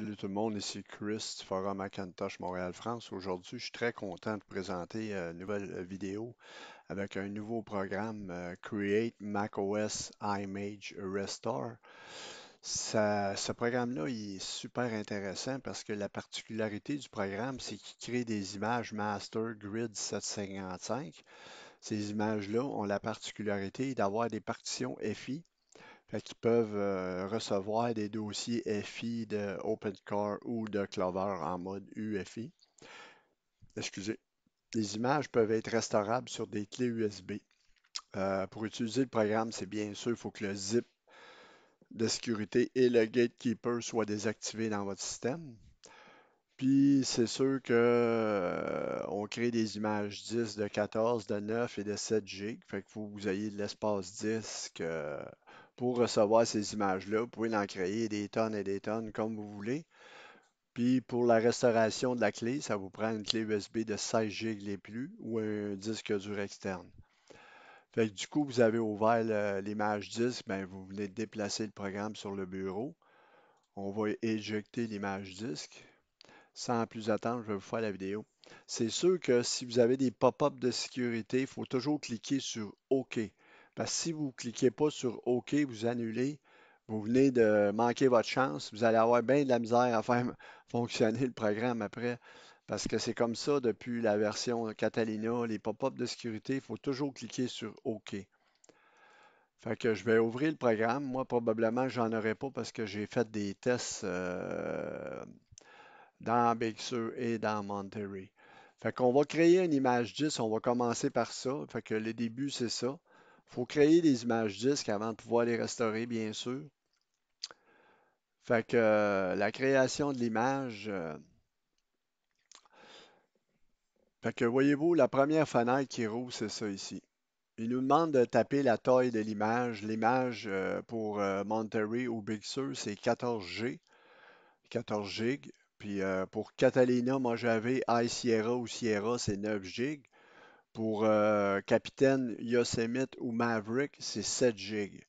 Salut tout le monde, ici Chris du Forum Macintosh Montréal-France. Aujourd'hui, je suis très content de présenter euh, une nouvelle euh, vidéo avec un nouveau programme euh, Create Create macOS iMage Restore. ce programme-là est super intéressant parce que la particularité du programme, c'est qu'il crée des images Master Grid 755. Ces images-là ont la particularité d'avoir des partitions FI fait qu'ils peuvent euh, recevoir des dossiers FI de OpenCore ou de Clover en mode UFI. Excusez. Les images peuvent être restaurables sur des clés USB. Euh, pour utiliser le programme, c'est bien sûr, il faut que le zip de sécurité et le gatekeeper soient désactivés dans votre système. Puis c'est sûr que euh, on crée des images 10 de 14, de 9 et de 7 GB. Fait que vous, vous ayez de l'espace disque pour recevoir ces images-là. Vous pouvez en créer des tonnes et des tonnes comme vous voulez. Puis pour la restauration de la clé, ça vous prend une clé USB de 16 GB les plus ou un disque dur externe. du coup, vous avez ouvert l'image disque, ben, vous venez déplacer le programme sur le bureau. On va éjecter l'image disque. Sans plus attendre, je vais vous faire la vidéo. C'est sûr que si vous avez des pop ups de sécurité, il faut toujours cliquer sur OK. Parce que si vous ne cliquez pas sur OK, vous annulez, vous venez de manquer votre chance, vous allez avoir bien de la misère à faire fonctionner le programme après. Parce que c'est comme ça depuis la version Catalina, les pop-ups de sécurité, il faut toujours cliquer sur OK. Fait que je vais ouvrir le programme. Moi, probablement, j'en aurai pas parce que j'ai fait des tests euh, dans Big et dans Monterey. Fait qu'on va créer une image 10, on va commencer par ça. Fait que le début, c'est ça faut créer des images disques avant de pouvoir les restaurer, bien sûr. Fait que euh, la création de l'image. Euh, fait que voyez-vous, la première fenêtre qui roule, c'est ça ici. Il nous demande de taper la taille de l'image. L'image euh, pour Monterey ou Big Sur, c'est 14G. 14 GB. Puis pour Catalina, moi j'avais Sierra ou Sierra, c'est 9 GB. Pour euh, capitaine Yosemite ou Maverick, c'est 7 gigs.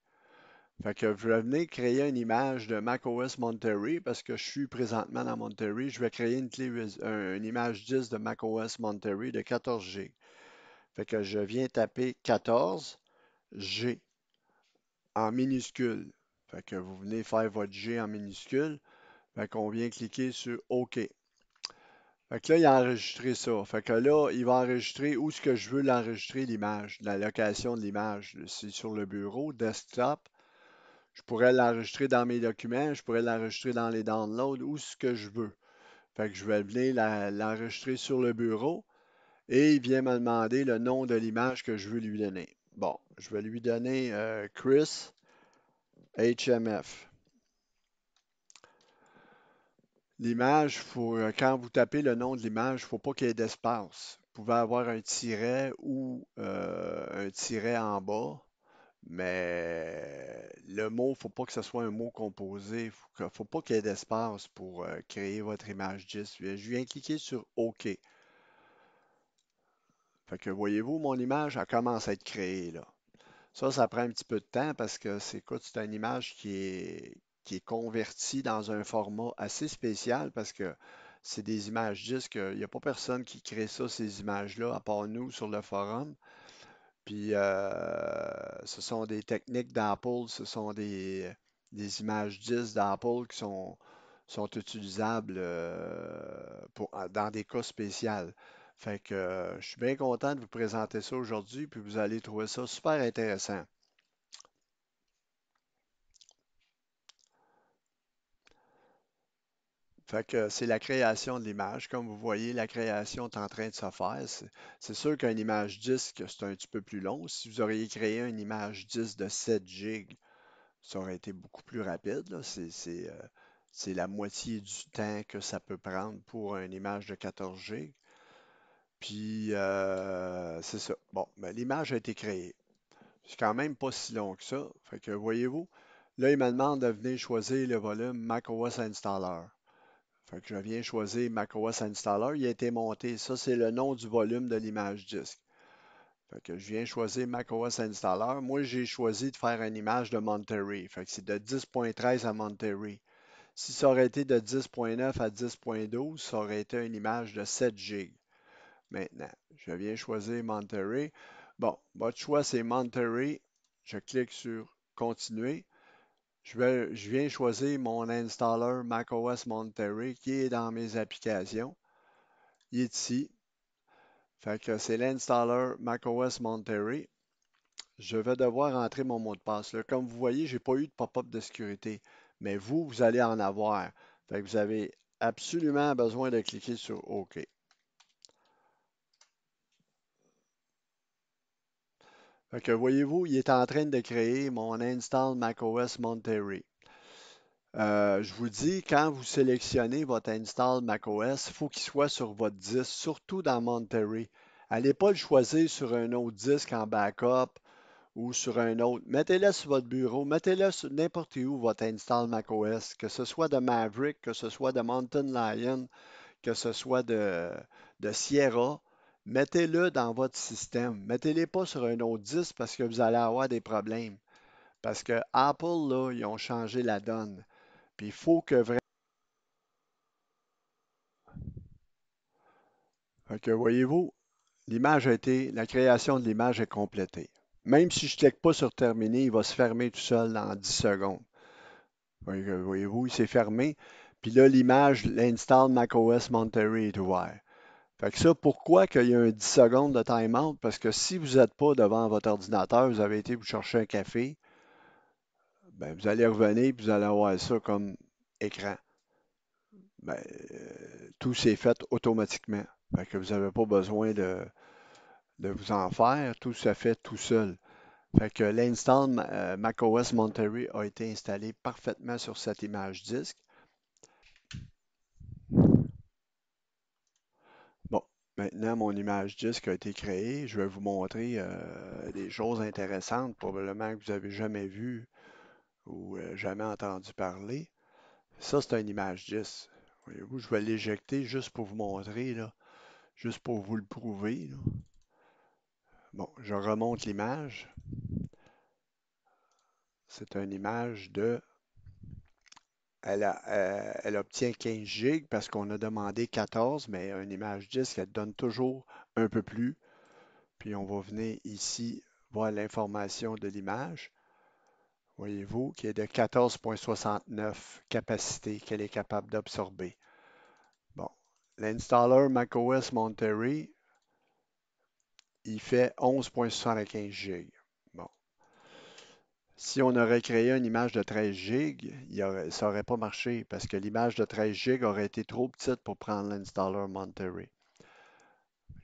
Fait que je vais créer une image de macOS Monterey parce que je suis présentement dans Monterey. Je vais créer une, image 10 de macOS Monterey de 14 G. Fait que je viens taper 14 G en minuscule. Fait que vous venez faire votre G en minuscule. Fait qu'on vient cliquer sur OK. Fait que là, il a enregistré ça. Fait que là, il va enregistrer où ce que je veux l'enregistrer, l'image, la location de l'image. C'est sur le bureau, desktop. Je pourrais l'enregistrer dans mes documents, je pourrais l'enregistrer dans les downloads, où ce que je veux. Fait que je vais venir l'enregistrer sur le bureau et il vient me demander le nom de l'image que je veux lui donner. Bon, je vais lui donner euh, Chris HMF. L'image, euh, quand vous tapez le nom de l'image, il ne faut pas qu'il y ait d'espace. Vous pouvez avoir un tiret ou euh, un tiret en bas, mais le mot, il ne faut pas que ce soit un mot composé. Il ne faut pas qu'il y ait d'espace pour euh, créer votre image 10. Je viens cliquer sur OK. Fait que voyez-vous, mon image, elle commence à être créée là. Ça, ça prend un petit peu de temps parce que c'est c'est une image qui est, qui est converti dans un format assez spécial parce que c'est des images disques. Il euh, n'y a pas personne qui crée ça, ces images-là, à part nous sur le forum. Puis euh, ce sont des techniques d'Apple, ce sont des, images disques d'Apple qui sont, utilisables euh, dans des cas spéciaux. Fait que je suis bien content de vous présenter ça aujourd'hui, puis vous allez trouver ça super intéressant. c'est la création de l'image. Comme vous voyez, la création est en train de se faire. C'est sûr qu'une image disque, c'est un petit peu plus long. Si vous auriez créé une image disque de 7 gigs, ça aurait été beaucoup plus rapide. Euh, c'est la moitié du temps que ça peut prendre pour une image de 14 gigs. Puis, euh, c'est ça. Bon, ben, l'image a été créée. C'est quand même pas si long que ça. voyez-vous, là, il me demande de venir choisir le volume macOS Installer je viens choisir macOS Installer. Il a été monté. Ça, c'est le nom du volume de l'image disque. que je viens choisir macOS Installer. Moi, j'ai choisi de faire une image de Monterey. c'est de 10.13 à Monterey. Si ça aurait été de 10.9 à 10.12, ça aurait été une image de 7 GB. Maintenant, je viens choisir Monterey. Bon, votre choix, c'est Monterey. Je clique sur Continuer. Je, viens choisir mon installer macOS Monterey qui est dans mes applications. Il est ici. Fait que c'est l'installer macOS Monterey. Je vais devoir entrer mon mot de passe. comme vous voyez, je n'ai pas eu de pop-up de sécurité. Mais vous, vous allez en avoir. vous avez absolument besoin de cliquer sur OK. voyez-vous, il est en train de créer mon install macOS Monterey. Euh, je vous dis, quand vous sélectionnez votre install macOS, il faut qu'il soit sur votre disque, surtout dans Monterey. Allez pas le choisir sur un autre disque en backup ou sur un autre. Mettez-le sur votre bureau, mettez-le sur n'importe où votre install macOS, que ce soit de Maverick, que ce soit de Mountain Lion, que ce soit de Sierra mettez-le dans votre système. Mettez-les pas sur un autre disque parce que vous allez avoir des problèmes. Parce que Apple, là, ils ont changé la donne. Puis il faut que vraiment. que voyez-vous, l'image a été, la création de l'image est complétée. Même si je ne clique pas sur terminer, il va se fermer tout seul dans 10 secondes. Voyez-vous, il s'est fermé. Puis là, l'image, l'install macOS Monterey est ouvert. Fait que ça, pourquoi qu'il y a un 10 secondes de timeout? Parce que si vous n'êtes pas devant votre ordinateur, vous avez été vous chercher un café, ben, vous allez revenir et vous allez avoir ça comme écran. Ben, euh, tout s'est fait automatiquement. que vous n'avez pas besoin de, de, vous en faire. Tout se fait tout seul. Fait que l'install euh, macOS Monterey a été installé parfaitement sur cette image disque. Maintenant, mon image disque a été créée. Je vais vous montrer euh, des choses intéressantes, probablement que vous n'avez jamais vu ou euh, jamais entendu parler. Ça, c'est une image disque. Voyez-vous, je vais l'éjecter juste pour vous montrer, juste pour vous le prouver. Bon, je remonte l'image. C'est une image de euh, elle, obtient 15 gigs parce qu'on a demandé 14, mais une image disque, elle donne toujours un peu plus. Puis on va venir ici voir l'information de l'image. Voyez-vous, qui est de 14.69 capacité qu'elle est capable d'absorber. Bon, l'installer macOS Monterey, il fait 11.75 gigs. Si on aurait créé une image de 13 gigs, il aurait, ça n'aurait pas marché parce que l'image de 13 gigs aurait été trop petite pour prendre l'installer Monterey.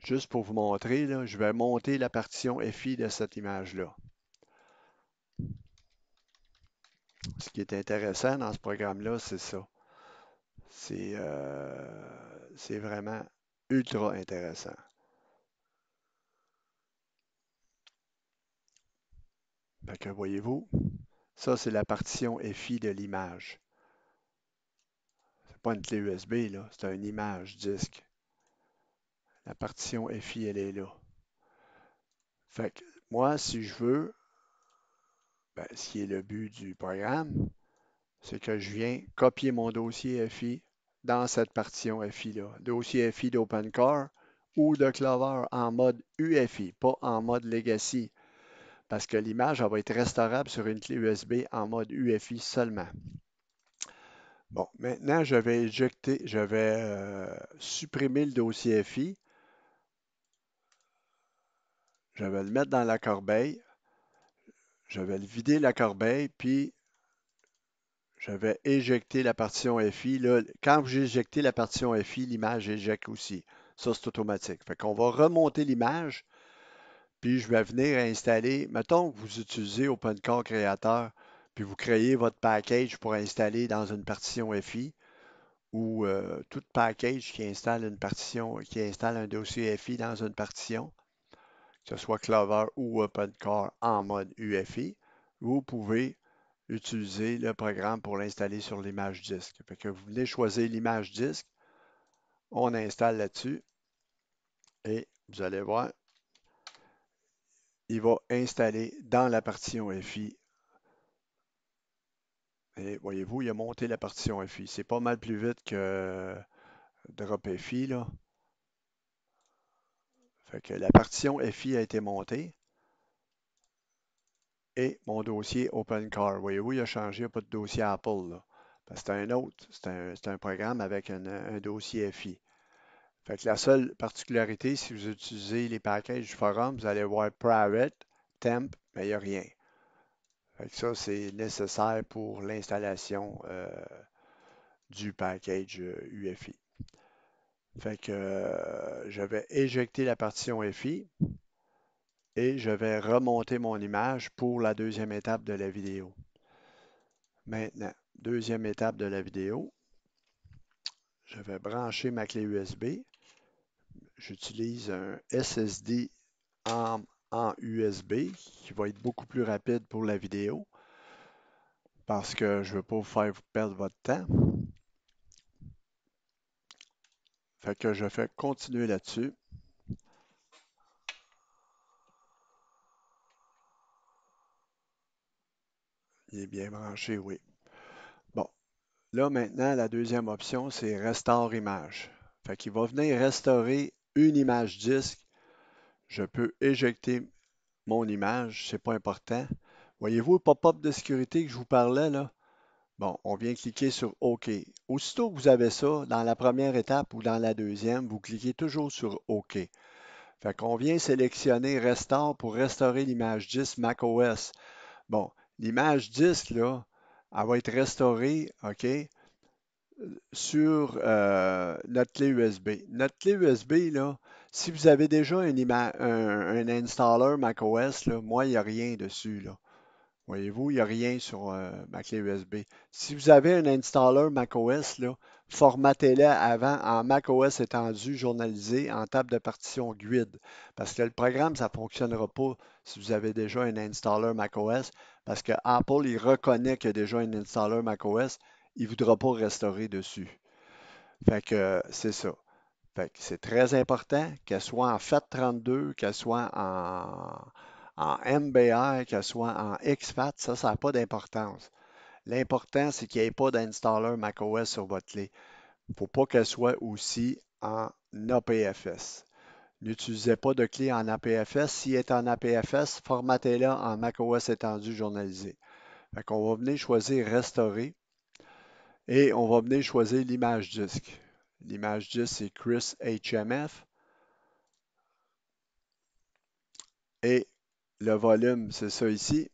Juste pour vous montrer, je vais monter la partition FI de cette image-là. Ce qui est intéressant dans ce programme-là, c'est ça. C'est euh, vraiment ultra intéressant. Ben, que voyez-vous? Ça, c'est la partition FI de l'image. n'est pas une clé USB, C'est une image disque. La partition FI, elle est là. Fait moi, si je veux, ben, ce qui est le but du programme, c'est que je viens copier mon dossier FI dans cette partition FI-là. Dossier FI d'OpenCore ou de Clover en mode UFI, pas en mode Legacy parce que l'image va être restaurable sur une clé USB en mode UFI seulement. Bon, maintenant, je vais éjecter, je vais euh, supprimer le dossier FI. Je vais le mettre dans la corbeille. Je vais le vider la corbeille, puis je vais éjecter la partition FI. Là, quand j'ai éjecté la partition FI, l'image éjecte aussi. Ça, c'est automatique. Fait qu'on va remonter l'image puis je vais venir installer, mettons que vous utilisez OpenCore Créateur, puis vous créez votre package pour installer dans une partition FI ou euh, tout package qui installe une partition, qui installe un dossier FI dans une partition, que ce soit Clover ou OpenCore en mode UFI, vous pouvez utiliser le programme pour l'installer sur l'image disque. que vous venez choisir l'image disque, on installe là-dessus et vous allez voir, il va installer dans la partition FI. Et voyez-vous, il a monté la partition FI. C'est pas mal plus vite que euh, Drop FI. Fait que la partition FI a été montée. Et mon dossier OpenCar. Voyez-vous, il a changé, il pas de dossier Apple. c'est un autre, c'est un, programme avec un, un dossier FI la seule particularité, si vous utilisez les packages du forum, vous allez voir private, temp, mais il n'y a rien. Fait ça, c'est nécessaire pour l'installation euh, du package UFI. Euh, fait que euh, je vais éjecter la partition FI et je vais remonter mon image pour la deuxième étape de la vidéo. Maintenant, deuxième étape de la vidéo, je vais brancher ma clé USB j'utilise un SSD en, USB qui va être beaucoup plus rapide pour la vidéo parce que je ne veux pas vous faire perdre votre temps. Fait que je fais continuer là-dessus. Il est bien branché, oui. Bon. Là, maintenant, la deuxième option, c'est Restore image. Fait qu'il va venir restaurer une image disque. Je peux éjecter mon image, c'est pas important. Voyez-vous le pop-up de sécurité que je vous parlais là? Bon, on vient cliquer sur OK. Aussitôt que vous avez ça, dans la première étape ou dans la deuxième, vous cliquez toujours sur OK. Fait qu'on vient sélectionner Restore pour restaurer l'image disque macOS. Bon, l'image disque, là, elle va être restaurée, OK? sur euh, notre clé USB. Notre clé USB, là, si vous avez déjà un, installer macOS, moi, il n'y a rien dessus. Voyez-vous, il n'y a rien sur euh, ma clé USB. Si vous avez un installer macOS, formatez le avant en macOS étendu, journalisé, en table de partition GUID. Parce que le programme, ça ne fonctionnera pas si vous avez déjà un installer macOS. Parce que Apple, il reconnaît qu'il y a déjà un installer macOS il ne voudra pas restaurer dessus. Fait que c'est ça. Fait que c'est très important qu'elle soit en FAT32, qu'elle soit en, en MBR, qu'elle soit en XFAT, ça, ça n'a pas d'importance. L'important, c'est qu'il n'y ait pas d'installer macOS sur votre clé. Il ne faut pas qu'elle soit aussi en APFS. N'utilisez pas de clé en APFS. Si est en APFS, formatez-la en macOS étendu journalisé. Fait on va venir choisir Restaurer. Et on va venir choisir l'image disque. L'image disque, c'est Chris HMF. Et le volume, c'est ça ici.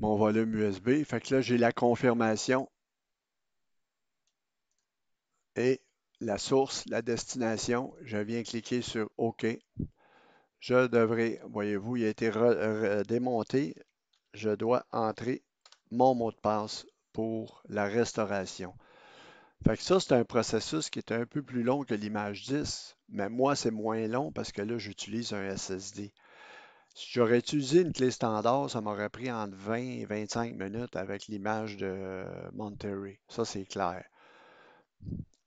Mon volume USB. Fait que là, j'ai la confirmation. Et la source, la destination, je viens cliquer sur OK. Je devrais, voyez-vous, il a été démonté je dois entrer mon mot de passe pour la restauration. Fait que ça, c'est un processus qui est un peu plus long que l'image 10, mais moi, c'est moins long parce que là, j'utilise un SSD. Si j'aurais utilisé une clé standard, ça m'aurait pris entre 20 et 25 minutes avec l'image de Monterey. Ça, c'est clair.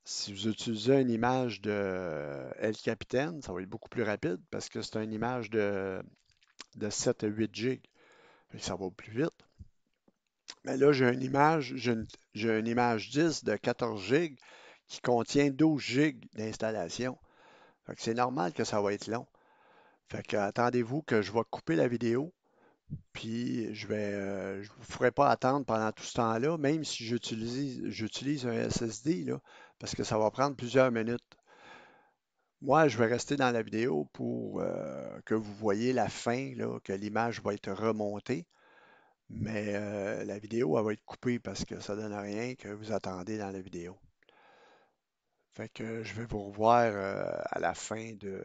Si vous utilisez une image de El Capitaine, ça va être beaucoup plus rapide parce que c'est une image de, de 7 à 8 gigs ça va plus vite. Mais là, j'ai une image, j'ai une, image 10 de 14 gigs qui contient 12 gigs d'installation. c'est normal que ça va être long. Fait que attendez-vous que je vais couper la vidéo. Puis je vais euh, vous ferai pas attendre pendant tout ce temps-là, même si j'utilise, j'utilise un SSD, là, parce que ça va prendre plusieurs minutes. Moi, je vais rester dans la vidéo pour euh, que vous voyez la fin, que l'image va être remontée. Mais euh, la vidéo, elle va être coupée parce que ça ne donne rien que vous attendez dans la vidéo. Fait que je vais vous revoir euh, à la fin de,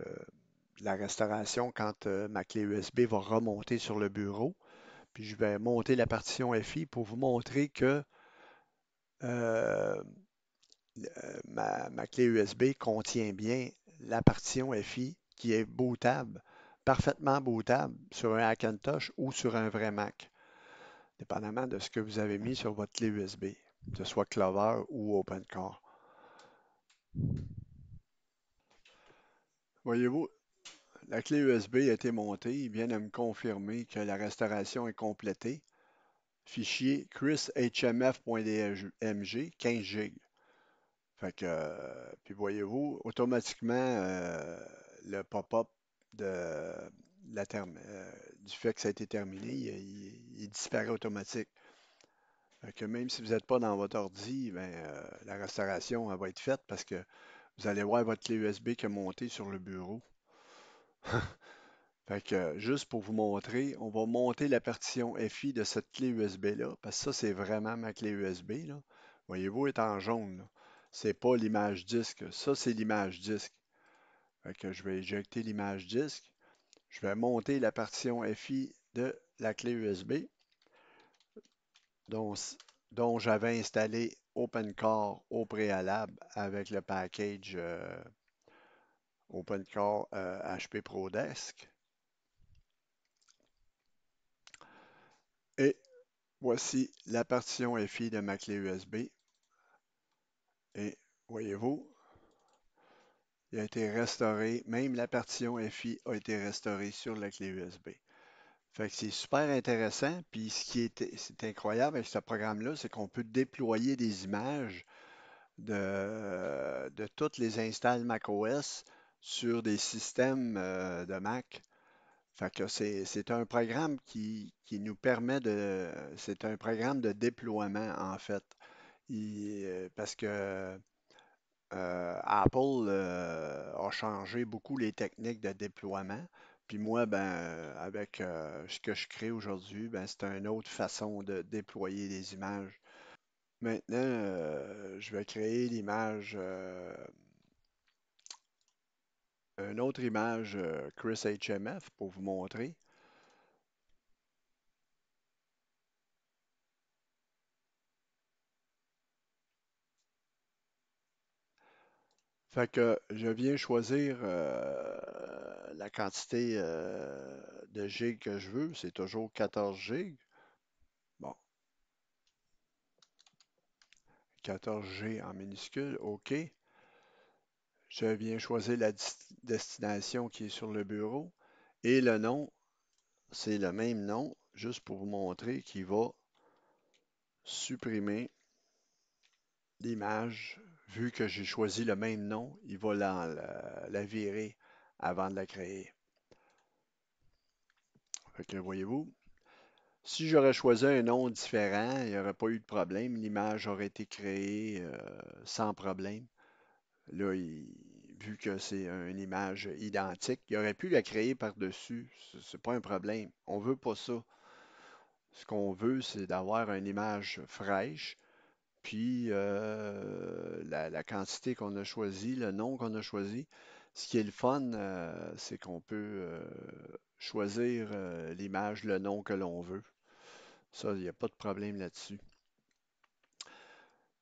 la restauration quand ma clé USB va remonter sur le bureau. Puis je vais monter la partition FI pour vous montrer que euh, ma, clé USB contient bien la partition FI qui est bootable, parfaitement bootable sur un Hackintosh ou sur un vrai Mac, dépendamment de ce que vous avez mis sur votre clé USB, que ce soit Clover ou OpenCore. Voyez-vous, la clé USB a été montée. Il vient de me confirmer que la restauration est complétée. Fichier chrishmf.dmg 15 GB. Fait que, euh, puis voyez-vous, automatiquement, euh, le pop-up de la euh, du fait que ça a été terminé, il, disparaît automatique. que même si vous n'êtes pas dans votre ordi, ben, la restauration va être faite parce que vous allez voir votre clé USB qui est montée sur le bureau. fait que, juste pour vous montrer, on va monter la partition FI de cette clé USB-là, parce que ça, c'est vraiment ma clé USB. Voyez-vous, elle est en jaune c'est pas l'image disque. Ça, c'est l'image disque. je vais éjecter l'image disque. Je vais monter la partition FI de la clé USB dont, j'avais installé OpenCore au préalable avec le package euh, OpenCore HP euh, ProDesk. Et voici la partition FI de ma clé USB et voyez-vous, il a été restauré, même la partition FI a été restaurée sur la clé USB. Fait que c'est super intéressant. Puis ce qui est, c'est incroyable avec ce programme-là, c'est qu'on peut déployer des images de, toutes les installs macOS sur des systèmes euh, de Mac. Fait que c'est, un programme qui, qui, nous permet de. C'est un programme de déploiement, en fait. Euh, parce que euh, Apple euh, a changé beaucoup les techniques de déploiement. Puis moi, ben, avec ce que je crée aujourd'hui, ben, c'est une autre façon de déployer les images. Maintenant, je vais créer l'image, une autre image Chris HMF pour vous montrer. Fait que je viens choisir euh, la quantité euh, de gigs que je veux. C'est toujours 14 gigs. Bon. 14 G en minuscule, OK. Je viens choisir la destination qui est sur le bureau. Et le nom, c'est le même nom, juste pour vous montrer qu'il va supprimer l'image vu que j'ai choisi le même nom, il va la, virer avant de la créer. voyez-vous, si j'aurais choisi un nom différent, il n'y aurait pas eu de problème. L'image aurait été créée euh, sans problème. Là, vu que c'est une image identique, il aurait pu la créer par-dessus. Ce n'est pas un problème. On ne veut pas ça. Ce qu'on veut, c'est d'avoir une image fraîche puis euh, la, quantité qu'on a choisie, le nom qu'on a choisi. Ce qui est le fun, euh, c'est qu'on peut euh, choisir l'image, le nom que l'on veut. Ça, il n'y a pas de problème là-dessus.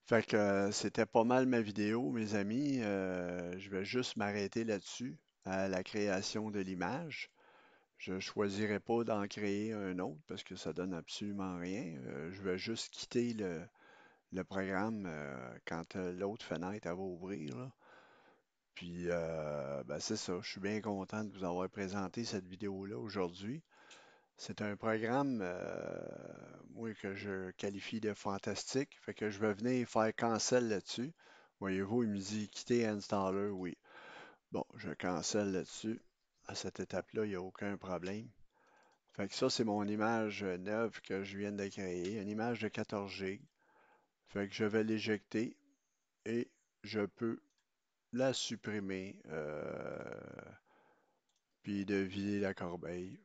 Fait que c'était pas mal ma vidéo, mes amis. je vais juste m'arrêter là-dessus, à la création de l'image. Je ne choisirai pas d'en créer un autre parce que ça donne absolument rien. je vais juste quitter le, le programme, euh, quand euh, l'autre fenêtre va ouvrir. Puis, euh, ben, c'est ça. Je suis bien content de vous avoir présenté cette vidéo-là aujourd'hui. C'est un programme, moi que je qualifie de fantastique. Fait que je vais venir faire cancel là-dessus. Voyez-vous, il me dit quitter Installer, oui. Bon, je Cancel là-dessus. À cette étape-là, il n'y a aucun problème. Fait que ça, c'est mon image neuve que je viens de créer, une image de 14 gigs. Fait que je vais l'éjecter et je peux la supprimer. Euh, puis de vider la corbeille.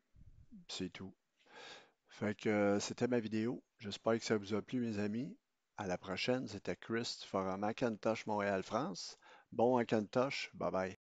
C'est tout. Fait que euh, c'était ma vidéo. J'espère que ça vous a plu, mes amis. À la prochaine, c'était Chris Forum Macintosh Montréal, France. Bon Macintosh, bye bye.